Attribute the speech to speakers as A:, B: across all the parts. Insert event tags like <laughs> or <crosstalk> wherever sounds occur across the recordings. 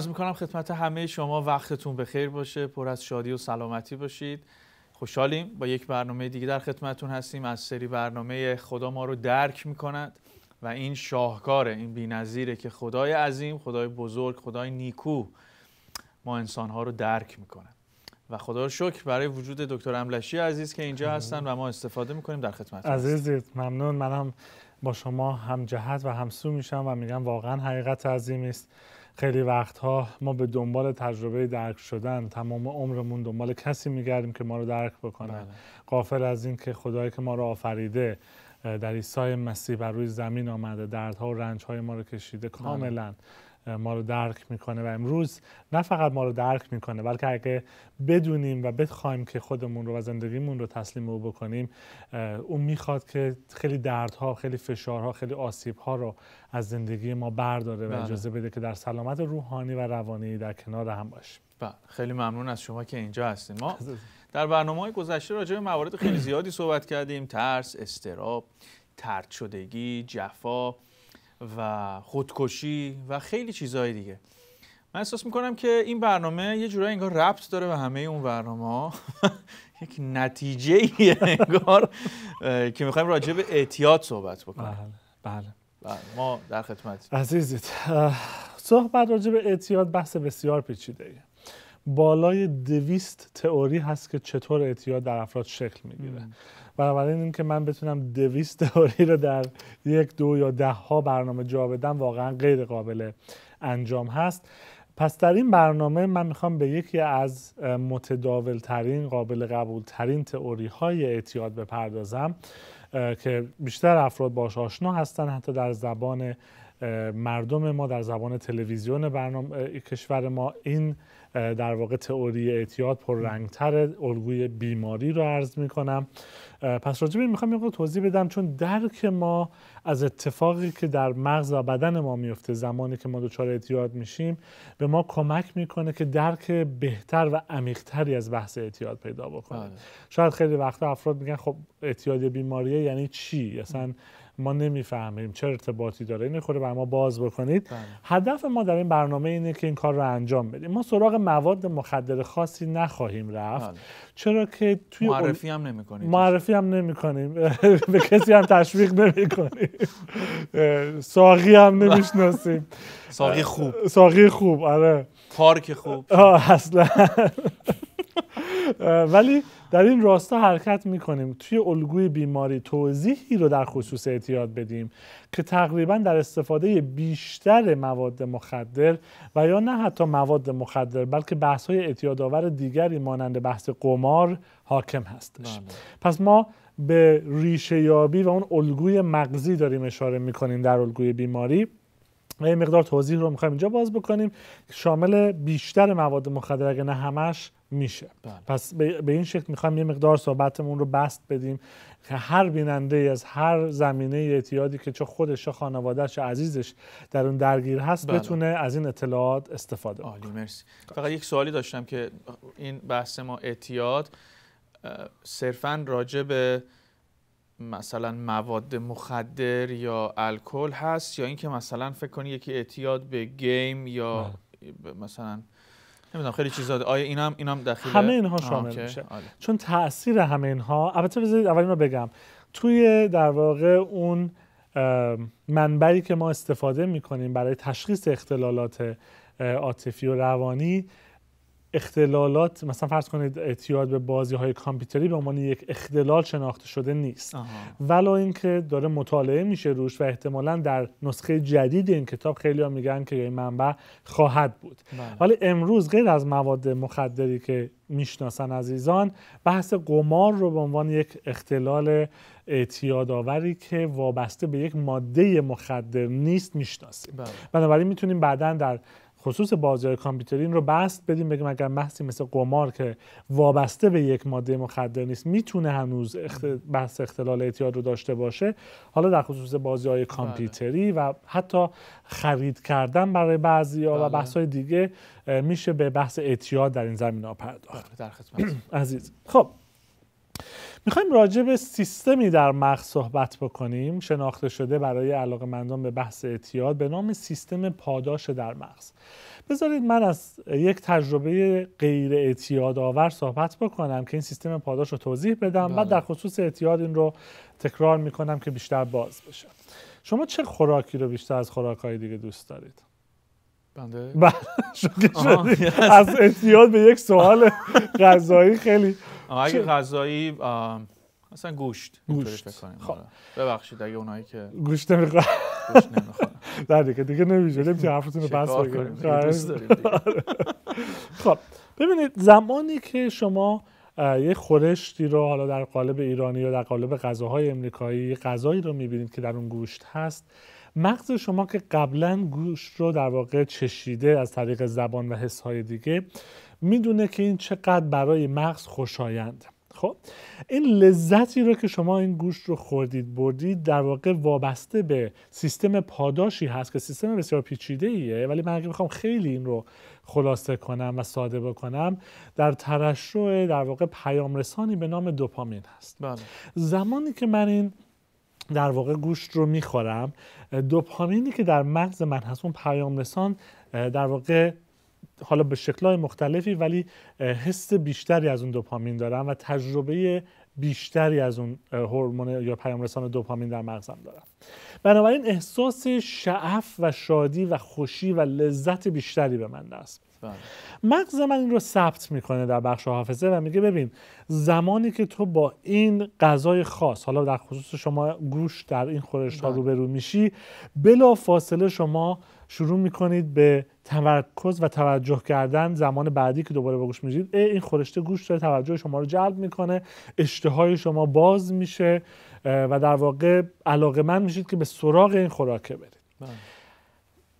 A: عرض میکنم خدمت همه شما وقتتون به خیر باشه پر از شادی و سلامتی باشید خوشحالیم با یک برنامه دیگه در خدمتون هستیم از سری برنامه خدا ما رو درک میکند و این شاهکاره این بینظیره که خدای عظیم خدای بزرگ خدای نیکو ما انسانها رو درک میکنه و خدا رو شکر برای وجود دکتر املشی عزیز که اینجا هستن و ما استفاده میکنیم در خدمت عزیز
B: ممنون منم با شما هم جهت و همسو میشم و میگم واقعا حقیقت عظیمی است خیلی وقتها ما به دنبال تجربه درک شدن تمام عمرمون دنبال کسی میگردیم که ما رو درک بکنه بله. قافل از این که خدایی که ما رو آفریده در عیسی مسیح بر روی زمین آمده دردها و رنجهای ما رو کشیده بله. کاملا ما رو درک میکنه و امروز نه فقط ما رو درک میکنه بلکه اگه بدونیم و بخوایم که خودمون رو و زندگیمون رو تسلیم او بکنیم او میخواد که خیلی دردها خیلی فشارها خیلی آسیبها رو از زندگی ما برداره و بله. اجازه بده که در سلامت روحانی و روانی در کنار هم باشیم
A: خیلی ممنون از شما که اینجا هستیم ما در برنامه های گذشته راجع به موارد خیلی زیادی صحبت کردیم ترس استراب ترد شدگی جفا و خودکشی و خیلی چیزهای دیگه من احساس میکنم که این برنامه یه جورایی انگار ربط داره به همه اون برنامه ها <laughs> یک نتیجه انگار که میخوایم راجع به اعتیاد صحبت بکنیم بله بله, بله، ما در خدمت عزیزت.
B: صحبت راجع به اعتیاد بحث بسیار پیچیده بالای دویست تئوری هست که چطور اعتیاد در افراد شکل میگیره بنابراین اینکه من بتونم دویست تئوری رو در یک دو یا ده ها برنامه جا بدم واقعا غیر قابل انجام هست پس در این برنامه من میخوام به یکی از ترین قابل ترین تئوری های اعتیاد بپردازم که بیشتر افراد باش آشنا هستن حتی در زبان مردم ما در زبان تلویزیون برنامه کشور ما این در واقع تئوری اعتیاد پررنگتر الگوی بیماری رو عرض میکنم پس راجع به میخوام یه توضیح بدم چون درک ما از اتفاقی که در مغز و بدن ما میفته زمانی که ما دچار اعتیاد میشیم به ما کمک میکنه که درک بهتر و عمیقتری از بحث اعتیاد پیدا بکنیم آره. شاید خیلی وقتا افراد میگن خب اعتیاد بیماریه یعنی چی اصلا ما نمیفهمیم چه ارتباطی داره اینو خود بر ما باز بکنید بله. هدف ما در این برنامه اینه که این کار رو انجام بدیم ما سراغ مواد مخدر خاصی نخواهیم رفت بله. چرا که توی معرفی هم نمی‌کنیم معرفی هم نمی‌کنیم به کسی هم تشویق نمی‌کنیم ساقی هم بله. نمیشناسیم ساقی خوب ساقی خوب آره پارک خوب اصلا ولی در این راستا حرکت میکنیم توی الگوی بیماری توضیحی رو در خصوص اعتیاد بدیم که تقریبا در استفاده بیشتر مواد مخدر و یا نه حتی مواد مخدر بلکه بحث های اعتیادآور دیگری مانند بحث قمار حاکم هستش بله. پس ما به ریشه یابی و اون الگوی مغزی داریم اشاره میکنیم در الگوی بیماری یه مقدار توضیح رو میخوایم اینجا باز بکنیم شامل بیشتر مواد مخدر اگه نه همش میشه بله. پس به این شکل میخوایم یه مقدار صحبتمون رو بست بدیم که هر بیننده از هر زمینه اعتیادی که چه خودش چه خانوادهش چه عزیزش در اون درگیر هست بله. بتونه از این اطلاعات استفاده کنه.
A: مرسی. فقط یک سوالی داشتم که این بحث ما اعتیاد صرفا راجع به مثلا مواد مخدر یا الکل هست یا اینکه مثلا فکر کنی یکی اعتیاد به گیم یا نه. مثلا نمیدونم خیلی چیزا آیا اینم اینم داخل همه اینها شامل میشه آره.
B: چون تاثیر همه اینها البته بذارید اول اینو بگم توی در واقع اون منبعی که ما استفاده میکنیم برای تشخیص اختلالات عاطفی و روانی اختلالات مثلا فرض کنید اعتیاد به بازی های کامپیوتری به عنوان یک اختلال شناخته شده نیست ولی ولو اینکه داره مطالعه میشه روش و احتمالا در نسخه جدید این کتاب خیلی ها میگن که این منبع خواهد بود بله. ولی امروز غیر از مواد مخدری که میشناسن عزیزان بحث قمار رو به عنوان یک اختلال اعتیاد آوری که وابسته به یک ماده مخدر نیست میشناسیم بله. بنابراین میتونیم بعدا در خصوص بازی های کامپیوتری این رو بست بدیم بگیم اگر محصی مثل قمار که وابسته به یک ماده مخدر نیست میتونه هنوز بله. بحث اختلال اعتیاد رو داشته باشه حالا در خصوص بازی های بله. کامپیوتری و حتی خرید کردن برای بعضی ها و بله. بحث های دیگه میشه به بحث اعتیاد در این زمین ها پرداخت در <clears throat> عزیز خب میخوایم راجع به سیستمی در مغز صحبت بکنیم شناخته شده برای علاقه مندان به بحث اعتیاد به نام سیستم پاداش در مغز بذارید من از یک تجربه غیر اعتیاد آور صحبت بکنم که این سیستم پاداش رو توضیح بدم بعد بله. در خصوص اعتیاد این رو تکرار میکنم که بیشتر باز بشه شما چه خوراکی رو بیشتر از خوراکهای دیگه دوست دارید؟
A: بنده؟ بله، از اعتیاد
B: به یک سوال <laughs> غذایی خیلی اگه
A: غذایی مثلا گوشت گوشت خب آره. ببخشید اگه اونایی که
B: گوشت نمیخواد گوشت نمیخواد در <laughs> دیگه دیگه نمیشه نمیشه <laughs> حرفتون رو بس آره. <laughs> آره. خب ببینید زمانی که شما یه خورشتی رو حالا در قالب ایرانی یا در قالب غذاهای امریکایی غذایی رو میبینید که در اون گوشت هست مغز شما که قبلا گوشت رو در واقع چشیده از طریق زبان و های دیگه میدونه که این چقدر برای مغز خوشایند خب این لذتی رو که شما این گوشت رو خوردید بردید در واقع وابسته به سیستم پاداشی هست که سیستم بسیار پیچیده ایه ولی من اگه میخوام خیلی این رو خلاصه کنم و ساده بکنم در ترشح در واقع پیام رسانی به نام دوپامین هست بله. زمانی که من این در واقع گوشت رو میخورم دوپامینی که در مغز من هست اون پیام رسان در واقع حالا به شکلهای مختلفی ولی حس بیشتری از اون دوپامین دارم و تجربه بیشتری از اون هورمون یا پیامرسان دوپامین در مغزم دارم بنابراین احساس شعف و شادی و خوشی و لذت بیشتری به من دست بله. مغز من این رو ثبت میکنه در بخش حافظه و میگه ببین زمانی که تو با این غذای خاص حالا در خصوص شما گوش در این خورشت ها بله. روبرو میشی بلا فاصله شما شروع میکنید به تمرکز و توجه کردن زمان بعدی که دوباره به گوش میدید این خورشته گوش داره توجه شما رو جلب میکنه اشتهای شما باز میشه و در واقع علاقه من میشید که به سراغ این خوراکه برید بله.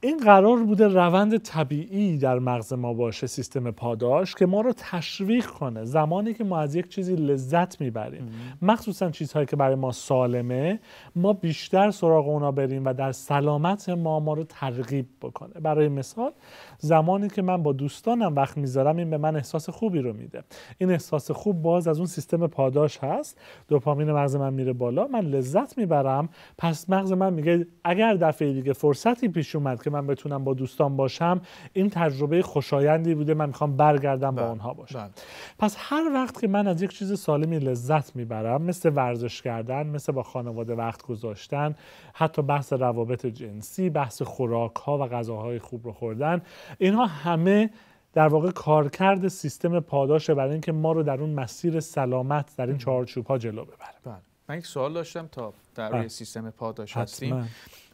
B: این قرار بوده روند طبیعی در مغز ما باشه سیستم پاداش که ما رو تشویق کنه زمانی که ما از یک چیزی لذت میبریم مخصوصا چیزهایی که برای ما سالمه ما بیشتر سراغ اونا بریم و در سلامت ما ما رو ترغیب بکنه برای مثال زمانی که من با دوستانم وقت میذارم این به من احساس خوبی رو میده این احساس خوب باز از اون سیستم پاداش هست دوپامین مغز من میره بالا من لذت میبرم پس مغز من میگه اگر دفعه دیگه فرصتی پیش اومد من بتونم با دوستان باشم این تجربه خوشایندی بوده من میخوام برگردم با بله، آنها باشم بله. پس هر وقت که من از یک چیز سالمی لذت میبرم مثل ورزش کردن مثل با خانواده وقت گذاشتن حتی بحث روابط جنسی بحث خوراک ها و غذاهای خوب رو خوردن اینها همه در واقع کارکرد سیستم پاداشه برای اینکه ما رو در اون مسیر سلامت در این چارچوب ها جلو ببره
A: بله. من یک سوال داشتم تا در سیستم پاداش هستیم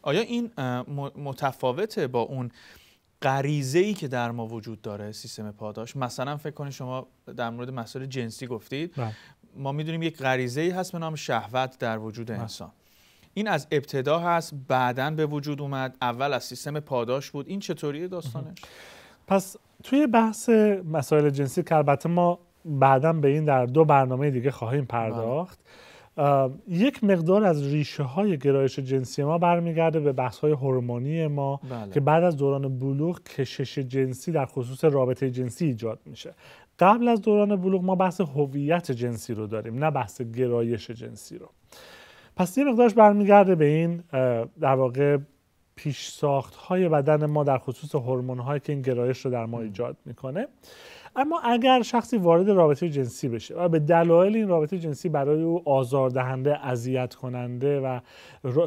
A: آیا این متفاوته با اون غریزه ای که در ما وجود داره سیستم پاداش مثلا فکر کنید شما در مورد مسائل جنسی گفتید بله. ما میدونیم یک غریزه ای هست به نام شهوت در وجود بله. انسان این از ابتدا هست بعدا به وجود اومد اول از سیستم پاداش بود این چطوریه داستانش
B: پس توی بحث مسائل جنسی که البته ما بعدا به این در دو برنامه دیگه خواهیم بله. پرداخت یک مقدار از ریشه های گرایش جنسی ما برمیگرده به بحث های هورمونی ما بله. که بعد از دوران بلوغ کشش جنسی در خصوص رابطه جنسی ایجاد میشه قبل از دوران بلوغ ما بحث هویت جنسی رو داریم نه بحث گرایش جنسی رو پس یه مقدارش برمیگرده به این در واقع پیش ساخت های بدن ما در خصوص هورمون هایی که این گرایش رو در ما ایجاد میکنه اما اگر شخصی وارد رابطه جنسی بشه و به دلایل این رابطه جنسی برای او آزاردهنده اذیت کننده و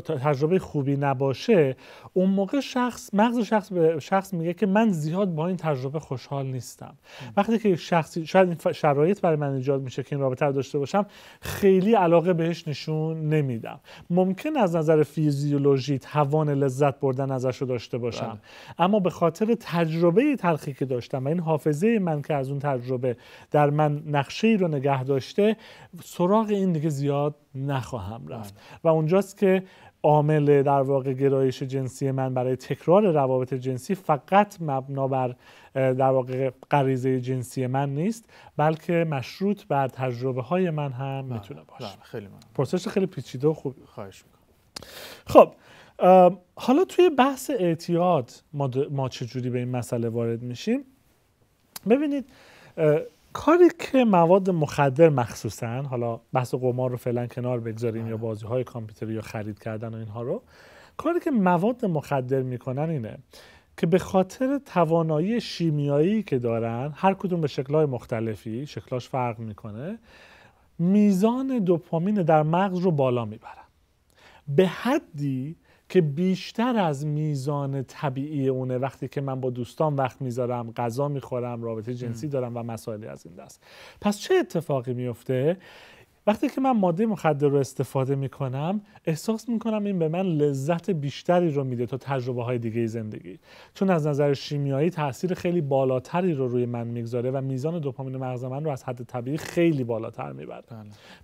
B: تجربه خوبی نباشه اون موقع شخص مغز شخص به شخص میگه که من زیاد با این تجربه خوشحال نیستم وقتی که شخصی شاید شرایط برای من ایجاد میشه که این رابطه رو داشته باشم خیلی علاقه بهش نشون نمیدم ممکن از نظر فیزیولوژی توان لذت بردن ازش رو داشته باشم بله. اما به خاطر تجربه تلخی که داشتم و این حافظه من که از اون تجربه در من نقشه ای رو نگه داشته سراغ این دیگه زیاد نخواهم رفت بله. و اونجاست که عامل در واقع گرایش جنسی من برای تکرار روابط جنسی فقط مبنا بر در واقع غریزه جنسی من نیست بلکه مشروط بر تجربه های من هم بله. میتونه باشه بله، خیلی من. پرسش خیلی پیچیده و خوب خواهش میکنم خب حالا توی بحث اعتیاد ما, ما چجوری به این مسئله وارد میشیم ببینید کاری که مواد مخدر مخصوصا حالا بحث قمار رو فعلا کنار بگذاریم یا آره. بازی های کامپیوتری یا خرید کردن و اینها رو کاری که مواد مخدر میکنن اینه که به خاطر توانایی شیمیایی که دارن هر کدوم به شکلهای مختلفی شکلاش فرق میکنه میزان دوپامین در مغز رو بالا میبرن به حدی که بیشتر از میزان طبیعی اونه وقتی که من با دوستان وقت میذارم غذا میخورم رابطه جنسی دارم و مسائلی از این دست پس چه اتفاقی میفته وقتی که من ماده مخدر رو استفاده می کنم احساس می کنم این به من لذت بیشتری رو میده تا تجربه های دیگه زندگی چون از نظر شیمیایی تاثیر خیلی بالاتری رو روی من میگذاره و میزان دوپامین مغز من رو از حد طبیعی خیلی بالاتر میبره بله.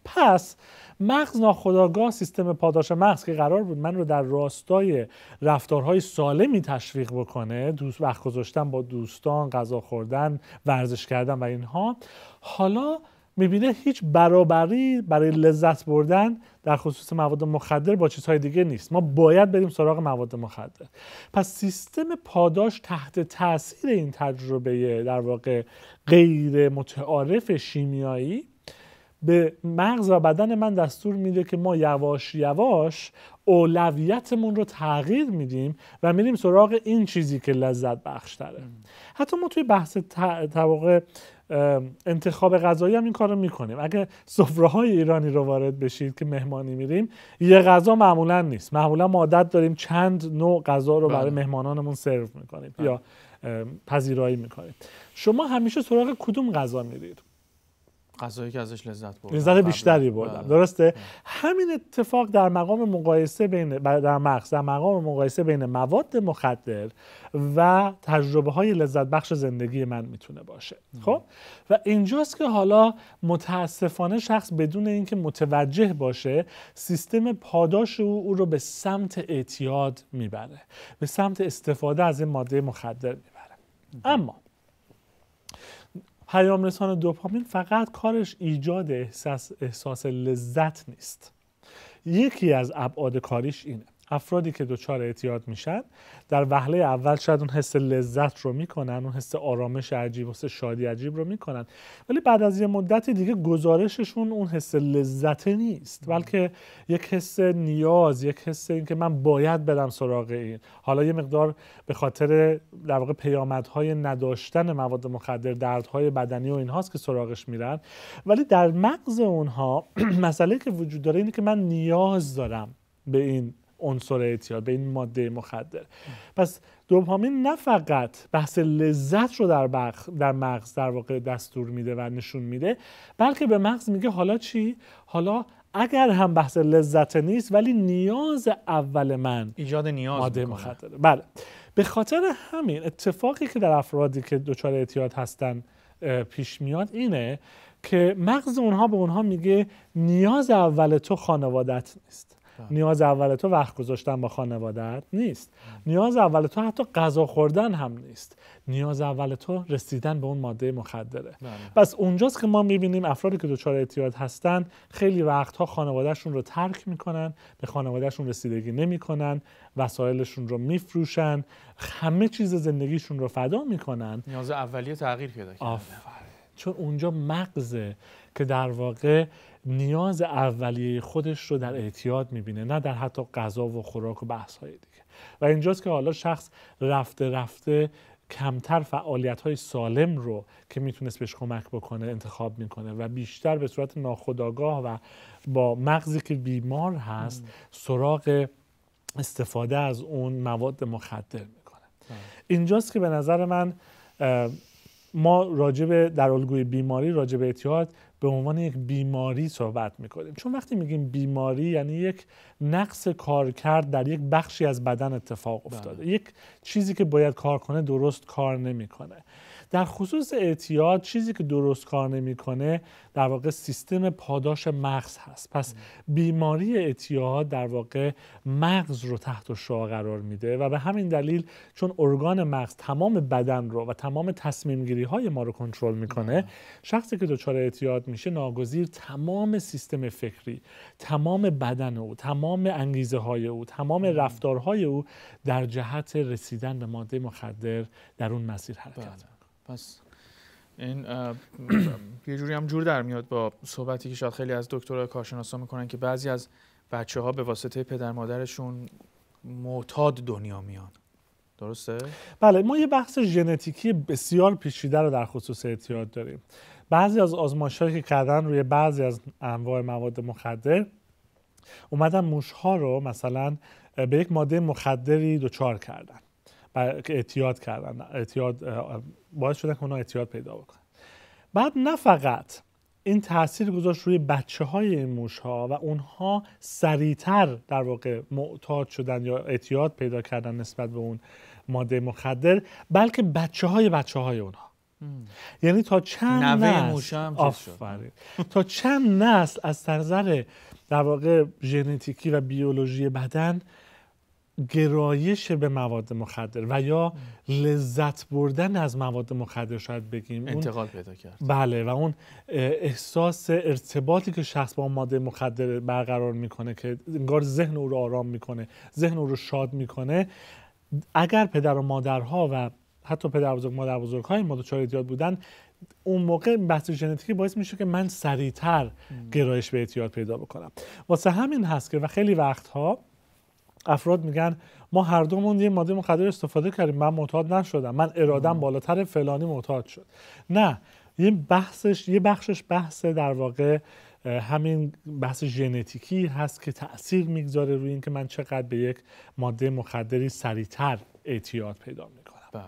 B: پس مغز ناخودآگاه سیستم پاداش مغز که قرار بود من رو در راستای رفتارهای سالمی تشویق بکنه دوست وقت گذاشتن با دوستان غذا خوردن ورزش کردن و اینها حالا میبینه هیچ برابری برای لذت بردن در خصوص مواد مخدر با چیزهای دیگه نیست ما باید بریم سراغ مواد مخدر پس سیستم پاداش تحت تاثیر این تجربه در واقع غیر متعارف شیمیایی به مغز و بدن من دستور میده که ما یواش یواش اولویتمون رو تغییر میدیم و میریم سراغ این چیزی که لذت بخشتره حتی ما توی بحث تا... انتخاب غذایی هم این کارو میکنیم اگه سفره های ایرانی رو وارد بشید که مهمانی میریم یه غذا معمولا نیست معمولا ما عادت داریم چند نوع غذا رو برای بله. مهمانانمون سرو میکنیم بله. یا پذیرایی میکنیم شما همیشه سراغ کدوم غذا میرید
A: قضایی که ازش لذت بردم لذت بیشتری
B: بردم بله. درسته خب. همین اتفاق در مقام مقایسه بین در مغز در مقام مقایسه بین مواد مخدر و تجربه های لذت بخش زندگی من میتونه باشه خب و اینجاست که حالا متاسفانه شخص بدون اینکه متوجه باشه سیستم پاداش او او رو به سمت اعتیاد میبره به سمت استفاده از این ماده مخدر میبره اما پیام رسان دوپامین فقط کارش ایجاد احساس, احساس لذت نیست یکی از ابعاد کاریش اینه افرادی که دچار اعتیاد میشن در وهله اول شاید اون حس لذت رو میکنن اون حس آرامش عجیب حس شادی عجیب رو میکنن ولی بعد از یه مدت دیگه گزارششون اون حس لذت نیست بلکه یک حس نیاز یک حس اینکه من باید برم سراغ این حالا یه مقدار به خاطر در واقع پیامدهای نداشتن مواد مخدر دردهای بدنی و اینهاست که سراغش میرن ولی در مغز اونها <clears throat> مسئله که وجود داره اینه که من نیاز دارم به این عنصر اعتیاد به این ماده مخدر پس دوپامین نه فقط بحث لذت رو در, در مغز در واقع دستور میده و نشون میده بلکه به مغز میگه حالا چی حالا اگر هم بحث لذت نیست ولی نیاز اول من ایجاد نیاز ماده مخدره بله به خاطر همین اتفاقی که در افرادی که دچار اعتیاد هستن پیش میاد اینه که مغز اونها به اونها میگه نیاز اول تو خانوادت نیست بله. نیاز اول تو وقت گذاشتن با خانوادت نیست نیاز اول تو حتی غذا خوردن هم نیست نیاز اول تو رسیدن به اون ماده مخدره بله. پس اونجاست که ما میبینیم افرادی که دچار اعتیاد هستن خیلی وقتها خانوادهشون رو ترک میکنن به خانوادهشون رسیدگی نمیکنن وسایلشون رو میفروشن همه چیز زندگیشون رو فدا میکنن نیاز
A: اولیه تغییر پیدا
B: آفره چون اونجا مغزه که در واقع نیاز اولیه خودش رو در اعتیاد میبینه نه در حتی غذا و خوراک و بحث های دیگه و اینجاست که حالا شخص رفته رفته کمتر فعالیت های سالم رو که میتونست بهش کمک بکنه انتخاب میکنه و بیشتر به صورت ناخودآگاه و با مغزی که بیمار هست سراغ استفاده از اون مواد مخدر میکنه اینجاست که به نظر من ما راجع به در الگوی بیماری راجع به اعتیاد به عنوان یک بیماری صحبت میکنیم چون وقتی میگیم بیماری یعنی یک نقص کار کرد در یک بخشی از بدن اتفاق افتاده بله. یک چیزی که باید کار کنه درست کار نمیکنه در خصوص اعتیاد چیزی که درست کار نمیکنه در واقع سیستم پاداش مغز هست پس بیماری اعتیاد در واقع مغز رو تحت شعا قرار میده و به همین دلیل چون ارگان مغز تمام بدن رو و تمام تصمیم گیری های ما رو کنترل میکنه شخصی که دچار اعتیاد میشه ناگزیر تمام سیستم فکری تمام بدن او تمام انگیزه های او تمام رفتارهای او در جهت رسیدن به ماده مخدر در اون مسیر حرکت
A: بله. پس این یه جوری هم جور در میاد با صحبتی که شاید خیلی از دکترها کارشناسا میکنن که بعضی از بچه ها به واسطه پدر مادرشون معتاد دنیا میان درسته؟
B: بله ما یه بحث ژنتیکی بسیار پیچیده رو در خصوص اعتیاد داریم بعضی از آزمایش‌هایی که کردن روی بعضی از انواع مواد مخدر اومدن ها رو مثلا به یک ماده مخدری دچار کردن اعتیاد کردن اعتیاد باعث شدن که اونا اعتیاد پیدا بکنن بعد نه فقط این تاثیر گذاشت روی بچه های این موش ها و اونها سریعتر در واقع معتاد شدن یا اعتیاد پیدا کردن نسبت به اون ماده مخدر بلکه بچه های بچه های اونها یعنی تا چند نسل تا چند نسل از نظر در واقع ژنتیکی و بیولوژی بدن گرایش به مواد مخدر و یا لذت بردن از مواد مخدر شاید بگیم انتقال پیدا کرد بله و اون احساس ارتباطی که شخص با ماده مخدر برقرار میکنه که انگار ذهن او رو آرام میکنه ذهن او رو شاد میکنه اگر پدر و مادرها و حتی پدر بزرگ مادر بزرگ های ما دچار اعتیاد بودن اون موقع بحث ژنتیکی باعث میشه که من سریعتر گرایش به اعتیاد پیدا بکنم واسه همین هست که و خیلی وقتها افراد میگن ما هر دومون یه ماده مخدر استفاده کردیم من معتاد نشدم من ارادم بالاتر فلانی معتاد شد نه یه بحثش یه بخشش بحث در واقع همین بحث ژنتیکی هست که تاثیر میگذاره روی اینکه من چقدر به یک ماده مخدری سریعتر اعتیاد پیدا میکنم بله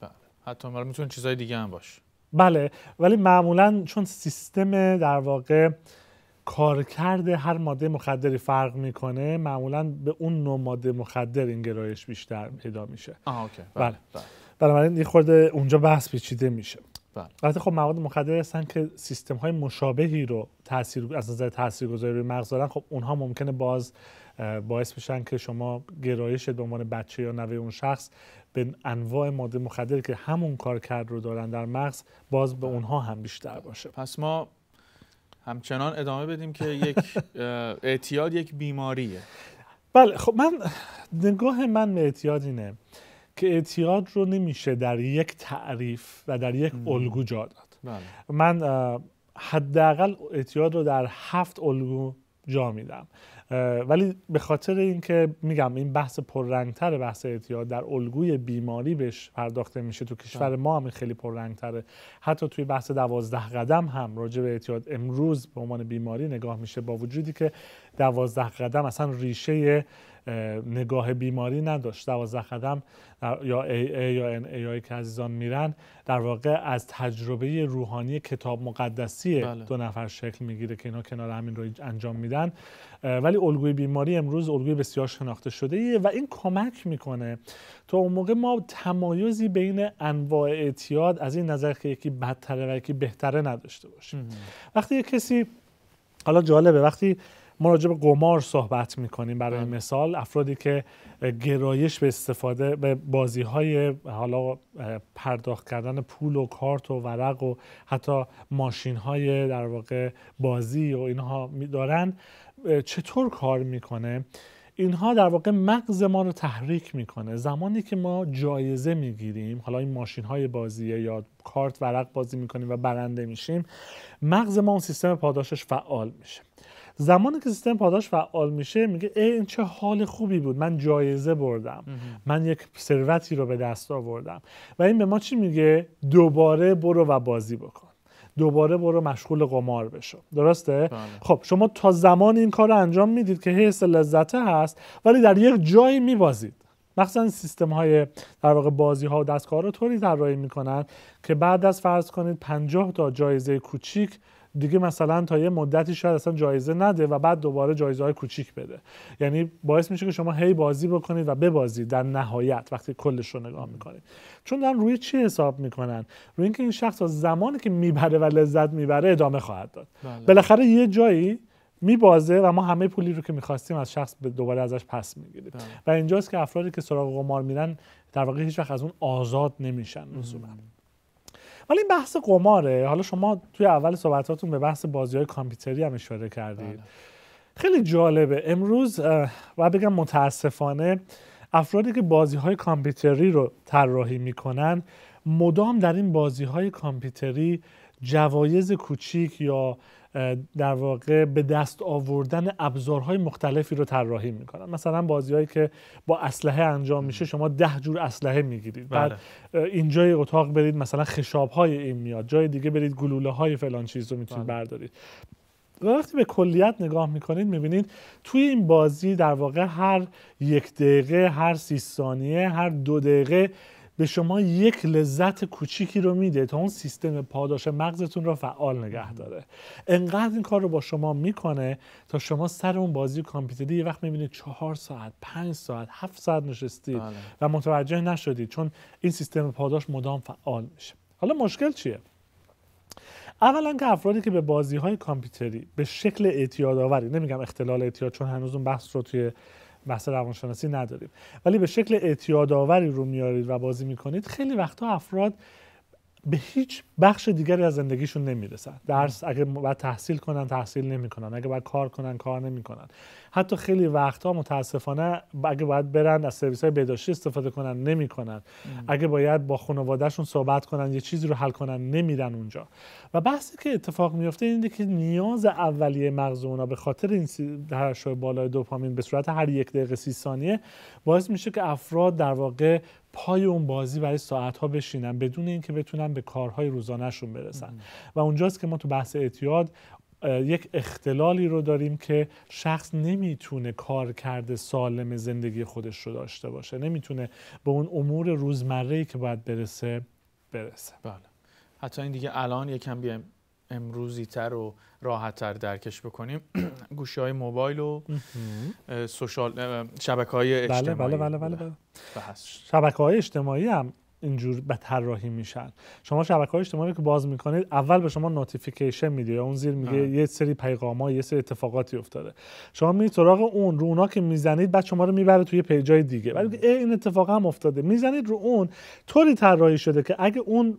A: بله حتی میتونه چیزای دیگه هم باشه
B: بله ولی معمولا چون سیستم در واقع کارکرد هر ماده مخدری فرق میکنه معمولا به اون نوع ماده مخدر این گرایش بیشتر پیدا میشه آه، اوکی. بله،, بله, بله. بنابراین یه خورده اونجا بحث پیچیده میشه بله. البته خب مواد مخدر هستن که سیستم های مشابهی رو تاثیر از نظر تاثیرگذاری روی مغز دارن خب اونها ممکنه باز باعث بشن که شما گرایش به عنوان بچه یا نوه اون شخص به انواع ماده مخدر که همون کارکرد رو دارن در مغز باز به بله. اونها هم بیشتر باشه پس ما
A: همچنان ادامه بدیم که یک <laughs> اعتیاد یک بیماریه
B: بله خب من نگاه من به اعتیاد اینه که اعتیاد رو نمیشه در یک تعریف و در یک الگو جا داد بله. من حداقل اعتیاد رو در هفت الگو جا میدم ولی به خاطر اینکه میگم این بحث پررنگتر بحث اعتیاد در الگوی بیماری بهش پرداخته میشه تو کشور ما هم خیلی پررنگتره حتی توی بحث دوازده قدم هم راجع به اعتیاد امروز به عنوان بیماری نگاه میشه با وجودی که دوازده قدم اصلا ریشه نگاه بیماری نداشت دوازده قدم یا ای ای یا ان ای, که عزیزان میرن در واقع از تجربه روحانی کتاب مقدسی بله. دو نفر شکل میگیره که اینا کنار همین رو انجام میدن ولی الگوی بیماری امروز الگوی بسیار شناخته شده و این کمک میکنه تا اون موقع ما تمایزی بین انواع اعتیاد از این نظر که یکی بدتره و یکی بهتره نداشته باشیم وقتی یک کسی حالا جالبه وقتی ما راجع به قمار صحبت میکنیم برای بله. مثال افرادی که گرایش به استفاده به بازی های حالا پرداخت کردن پول و کارت و ورق و حتی ماشین های در واقع بازی و اینها دارن چطور کار میکنه اینها در واقع مغز ما رو تحریک میکنه زمانی که ما جایزه میگیریم حالا این ماشین های بازیه یا کارت ورق بازی میکنیم و برنده میشیم مغز ما اون سیستم پاداشش فعال میشه زمانی که سیستم پاداش فعال میشه میگه ای این چه حال خوبی بود من جایزه بردم من یک ثروتی رو به دست آوردم و این به ما چی میگه دوباره برو و بازی بکن دوباره برو مشغول قمار بشو درسته بله. خب شما تا زمان این کار رو انجام میدید که حس لذته هست ولی در یک جایی میبازید مخصوصا سیستم های در واقع بازی ها و دستگاه رو طوری طراحی میکنن که بعد از فرض کنید 50 تا جایزه کوچیک دیگه مثلا تا یه مدتی شاید اصلا جایزه نده و بعد دوباره جایزه های کوچیک بده یعنی باعث میشه که شما هی بازی بکنید و ببازید در نهایت وقتی کلش رو نگاه میکنید چون دارن روی چی حساب میکنن روی اینکه این شخص تا زمانی که میبره و لذت میبره ادامه خواهد داد بله. بالاخره یه جایی میبازه و ما همه پولی رو که میخواستیم از شخص دوباره ازش پس میگیریم بله. و اینجاست که افرادی که سراغ قمار میرن در واقع هیچ وقت از اون آزاد نمیشن حالا این بحث قماره حالا شما توی اول صحبتاتون به بحث بازی های کامپیوتری هم اشاره کردید بله. خیلی جالبه امروز و بگم متاسفانه افرادی که بازی های کامپیوتری رو طراحی میکنن مدام در این بازی های کامپیوتری جوایز کوچیک یا در واقع به دست آوردن ابزارهای مختلفی رو طراحی میکنن مثلا بازیهایی که با اسلحه انجام میشه شما ده جور اسلحه میگیرید بعد بله. اینجای اتاق برید مثلا خشاب های این میاد جای دیگه برید گلوله های فلان چیز رو میتونید بله. بردارید وقتی به کلیت نگاه میکنید میبینید توی این بازی در واقع هر یک دقیقه هر سی ثانیه هر دو دقیقه به شما یک لذت کوچیکی رو میده تا اون سیستم پاداش مغزتون رو فعال نگه داره انقدر این کار رو با شما میکنه تا شما سر اون بازی کامپیوتری یه وقت میبینید چهار ساعت پنج ساعت هفت ساعت نشستید بله. و متوجه نشدید چون این سیستم پاداش مدام فعال میشه حالا مشکل چیه اولا که افرادی که به بازی های کامپیوتری به شکل اعتیاد آوری نمیگم اختلال اعتیاد چون هنوز اون بحث رو توی بحث روانشناسی نداریم ولی به شکل اعتیادآوری رو میارید و بازی میکنید خیلی وقتا افراد به هیچ بخش دیگری از زندگیشون نمیرسن درس اگه باید تحصیل کنن تحصیل نمیکنن اگه باید کار کنن کار نمیکنن حتی خیلی وقتها متاسفانه اگه باید برن از سرویس های بهداشتی استفاده کنن نمیکنن اگه باید با خانوادهشون صحبت کنن یه چیزی رو حل کنن نمیرن اونجا و بحثی که اتفاق میفته اینه که نیاز اولیه مغز اونا به خاطر این ترشح بالای دوپامین به صورت هر یک دقیقه سی ثانیه باعث میشه که افراد در واقع پای اون بازی برای ساعت ها بشینن بدون اینکه بتونن به کارهای روزانهشون برسن و اونجاست که ما تو بحث اعتیاد یک اختلالی رو داریم که شخص نمیتونه کرده سالم زندگی خودش رو داشته باشه نمیتونه به اون امور روزمره که باید برسه
A: برسه بله حتی این دیگه الان یکم بیایم امروزی تر و راحت درکش بکنیم <clears throat> گوشی های موبایل و سوشال شبکه های بله، بله، اجتماعی بله بله, بله. بله.
B: شبکه های اجتماعی هم اینجور به طراحی میشن شما شبکه های اجتماعی که باز میکنید اول به شما نوتیفیکیشن میده یا اون زیر میگه آره. یه سری پیغام ها یه سری اتفاقاتی افتاده شما میرید سراغ اون رو اونا که میزنید بعد شما رو میبره توی پیجای دیگه ولی آره. این اتفاق هم افتاده میزنید رو اون طوری طراحی شده که اگه اون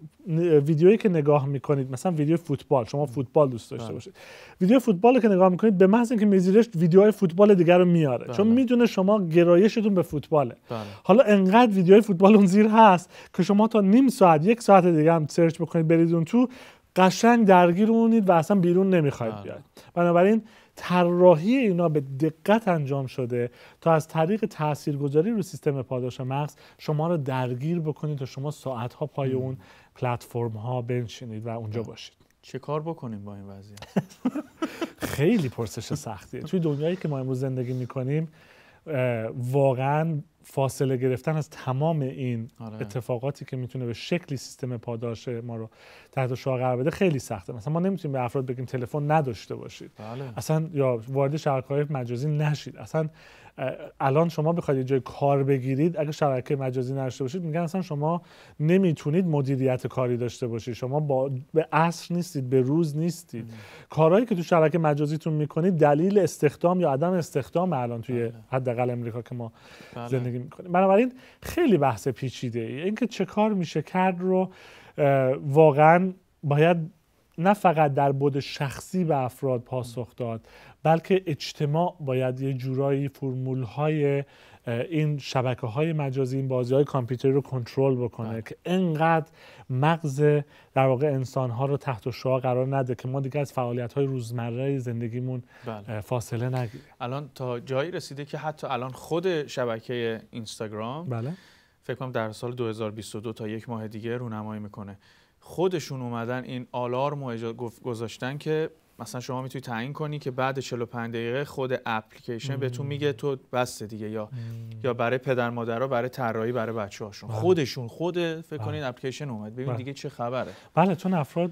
B: ویدیویی که نگاه میکنید مثلا ویدیو فوتبال شما فوتبال دوست داشته آره. باشید ویدیو فوتبال که نگاه میکنید به محض اینکه میزیرش ویدیوهای فوتبال دیگه رو میاره چون بله. میدونه شما گرایشتون به فوتباله بله. حالا انقدر ویدیوهای فوتبال اون زیر هست که شما تا نیم ساعت یک ساعت دیگه هم سرچ بکنید برید اون تو قشنگ درگیر و اصلا بیرون نمیخواید آره. بیاید بنابراین طراحی اینا به دقت انجام شده تا از طریق تاثیرگذاری رو سیستم پاداش مغز شما رو درگیر بکنید تا شما ساعت ها پای اون پلتفرم ها بنشینید و اونجا باشید
A: چه کار بکنیم با این وضعیت <laughs>
B: خیلی پرسش سختیه توی دنیایی که ما امروز زندگی میکنیم واقعا فاصله گرفتن از تمام این آره. اتفاقاتی که میتونه به شکلی سیستم پاداش ما رو تحت شعار قرار بده خیلی سخته مثلا ما نمیتونیم به افراد بگیم تلفن نداشته باشید بله. اصلا یا وارد شبکه‌های مجازی نشید اصلا الان شما بخواید یه جای کار بگیرید اگه شبکه مجازی نداشته باشید میگن اصلا شما نمیتونید مدیریت کاری داشته باشید شما با به عصر نیستید به روز نیستید کارهایی که تو شبکه مجازیتون میکنید دلیل استخدام یا عدم استخدام الان توی بله. حداقل امریکا که ما بله. زندگی بنابراین خیلی بحث پیچیده ای اینکه چه کار میشه کرد رو واقعا باید نه فقط در بود شخصی به افراد پاسخ داد بلکه اجتماع باید یه جورایی فرمول های این شبکه های مجازی این بازی های کامپیوتری رو کنترل بکنه بله. که انقدر مغز در واقع انسان ها رو تحت شعا قرار نده که ما دیگه از فعالیت های روزمره زندگیمون بله. فاصله نگیریم
A: الان تا جایی رسیده که حتی الان خود شبکه اینستاگرام بله. فکر کنم در سال 2022 تا یک ماه دیگه رونمایی میکنه خودشون اومدن این آلارم رو گذاشتن که مثلا شما میتونی تعیین کنی که بعد 45 دقیقه خود اپلیکیشن بهتون میگه تو بسته دیگه یا یا برای پدر مادرها برای طراحی برای بچه‌هاشون بله. خودشون خود فکر بله. کنید اپلیکیشن اومد ببین بله. دیگه چه خبره
B: بله چون افراد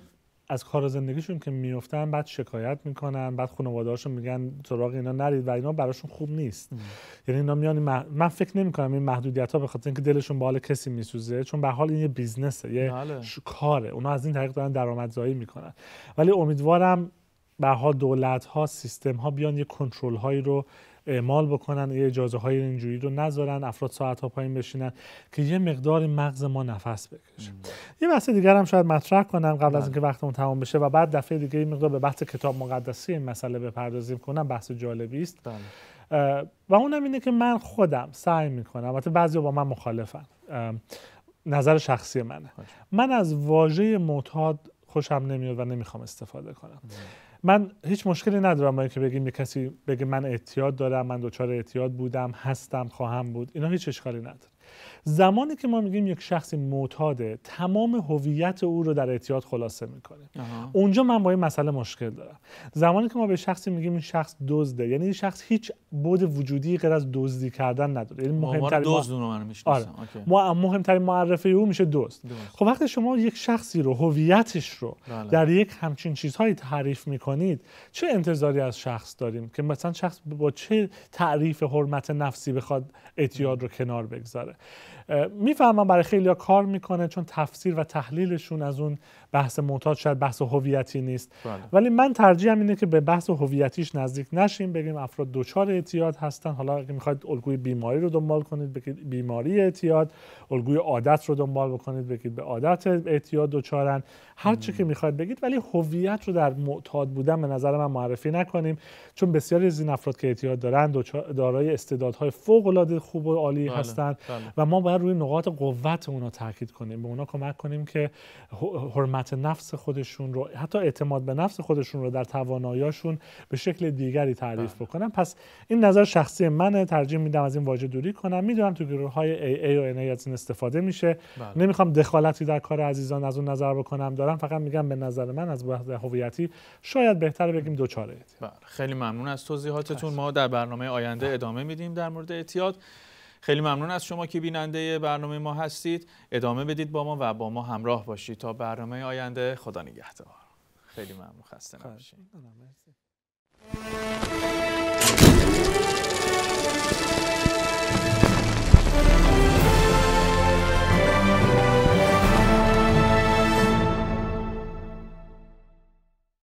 B: از کار زندگیشون که میفتن بعد شکایت میکنن بعد خانواده میگن سراغ اینا نرید و اینا براشون خوب نیست یعنی اینا میان من فکر نمیکنم این محدودیت ها به خاطر اینکه دلشون به حال کسی میسوزه چون به حال این یه بیزنسه یه بله. کاره اونا از این طریق دارن درآمدزایی میکنن ولی امیدوارم به حال دولت ها سیستم ها بیان یه کنترل هایی رو اعمال بکنن یه اجازه های اینجوری رو نذارن افراد ساعت ها پایین بشینن که یه مقدار مغز ما نفس بکشه یه بحث دیگر هم شاید مطرح کنم قبل از بله. اینکه وقتمون تمام بشه و بعد دفعه دیگه این مقدار به بحث کتاب مقدسی این مسئله بپردازیم کنم بحث جالبی است بله. و اونم اینه که من خودم سعی میکنم البته بعضی با من مخالفن نظر شخصی منه خب. من از واژه معتاد خوشم نمیاد و نمیخوام استفاده کنم من هیچ مشکلی ندارم با اینکه بگیم یه کسی بگه من اعتیاد دارم من دچار اعتیاد بودم هستم خواهم بود اینا هیچ اشکالی نداره زمانی که ما میگیم یک شخصی معتاده تمام هویت او رو در اعتیاد خلاصه میکنه اونجا من با این مسئله مشکل دارم زمانی که ما به شخصی میگیم این شخص دزده یعنی این شخص هیچ بود وجودی غیر از دزدی کردن نداره یعنی مهمترین ما... رو آره. ما مهمترین معرفه او میشه دزد خب وقتی شما یک شخصی رو هویتش رو بله. در یک همچین چیزهایی تعریف میکنید چه انتظاری از شخص داریم که مثلا شخص با چه تعریف حرمت نفسی بخواد اعتیاد رو کنار بگذاره میفهمم برای خیلیا کار میکنه چون تفسیر و تحلیلشون از اون بحث معتاد شاید بحث هویتی نیست بله. ولی من ترجیحم اینه که به بحث هویتیش نزدیک نشیم بگیم افراد دچار اعتیاد هستن حالا اگه میخواید الگوی بیماری رو دنبال کنید بگید بیماری اعتیاد الگوی عادت رو دنبال بکنید بگید به عادت اعتیاد دچارن هر چی که میخواید بگید ولی هویت رو در معتاد بودن به نظر من معرفی نکنیم چون بسیاری از این افراد که اعتیاد دارن دارای استعدادهای فوق العاده خوب و عالی بله. هستند بله. و ما روی نقاط قوت اونا تاکید کنیم به اونا کمک کنیم که حرمت نفس خودشون رو حتی اعتماد به نفس خودشون رو در تواناییاشون به شکل دیگری تعریف بله. بکنن پس این نظر شخصی منه ترجیح میدم از این واژه دوری کنم میدونم تو گروه های AA و NA از این استفاده میشه بله. نمیخوام دخالتی در کار عزیزان از اون نظر بکنم دارم فقط میگم به نظر من از بحث هویتی شاید بهتر بگیم
A: دوچاره بله. خیلی ممنون از توضیحاتتون ما در برنامه آینده ادامه میدیم در مورد اعتیاد خیلی ممنون از شما که بیننده برنامه ما هستید ادامه بدید با ما و با ما همراه باشید تا برنامه آینده خدا نگهدار خیلی ممنون خسته خب. نباشید